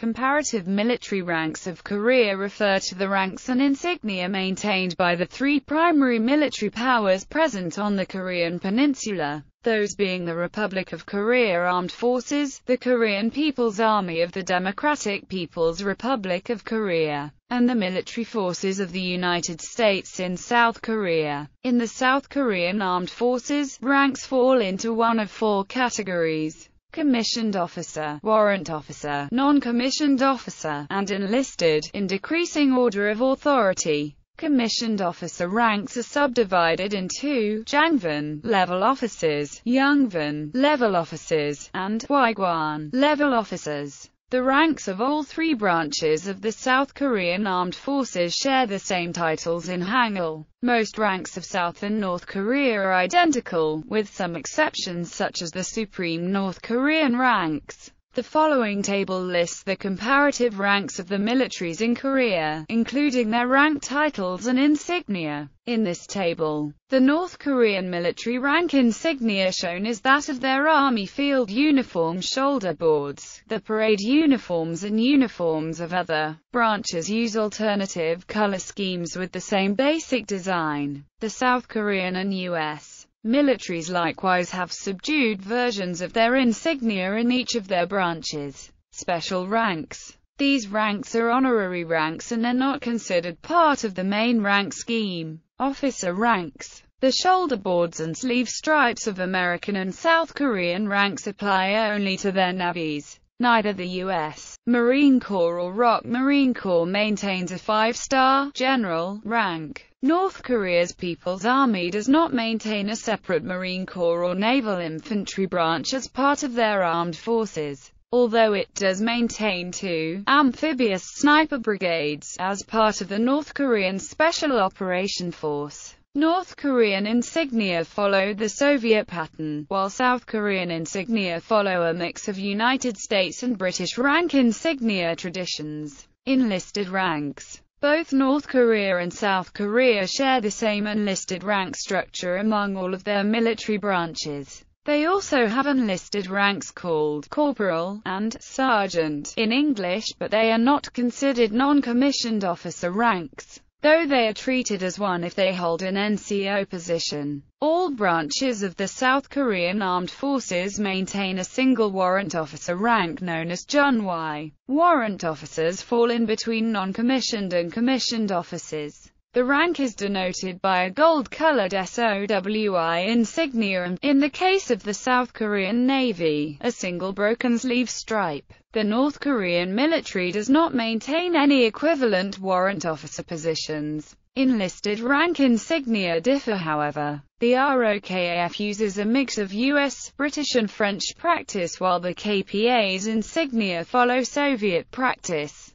Comparative military ranks of Korea refer to the ranks and insignia maintained by the three primary military powers present on the Korean peninsula, those being the Republic of Korea Armed Forces, the Korean People's Army of the Democratic People's Republic of Korea, and the military forces of the United States in South Korea. In the South Korean Armed Forces, ranks fall into one of four categories commissioned officer, warrant officer, non-commissioned officer, and enlisted, in decreasing order of authority. Commissioned officer ranks are subdivided into Jangvan level officers, Yangvan level officers, and Waiguan level officers. The ranks of all three branches of the South Korean Armed Forces share the same titles in Hangul. Most ranks of South and North Korea are identical, with some exceptions such as the Supreme North Korean ranks. The following table lists the comparative ranks of the militaries in Korea, including their rank titles and insignia. In this table, the North Korean military rank insignia shown is that of their army field uniform shoulder boards. The parade uniforms and uniforms of other branches use alternative color schemes with the same basic design. The South Korean and U.S. Militaries likewise have subdued versions of their insignia in each of their branches. Special ranks. These ranks are honorary ranks and are not considered part of the main rank scheme. Officer ranks. The shoulder boards and sleeve stripes of American and South Korean ranks apply only to their navies. Neither the U.S. Marine Corps or ROC Marine Corps maintains a five-star general rank. North Korea's People's Army does not maintain a separate Marine Corps or naval infantry branch as part of their armed forces, although it does maintain two amphibious sniper brigades as part of the North Korean Special Operation Force. North Korean insignia follow the Soviet pattern, while South Korean insignia follow a mix of United States and British rank insignia traditions. Enlisted ranks both North Korea and South Korea share the same enlisted rank structure among all of their military branches. They also have enlisted ranks called corporal and sergeant in English, but they are not considered non-commissioned officer ranks though they are treated as one if they hold an NCO position. All branches of the South Korean Armed Forces maintain a single warrant officer rank known as Junwai. Warrant officers fall in between non-commissioned and commissioned officers. The rank is denoted by a gold-colored SOWI insignia and, in the case of the South Korean Navy, a single broken sleeve stripe. The North Korean military does not maintain any equivalent warrant officer positions. Enlisted rank insignia differ however. The ROKAF uses a mix of US, British and French practice while the KPA's insignia follow Soviet practice.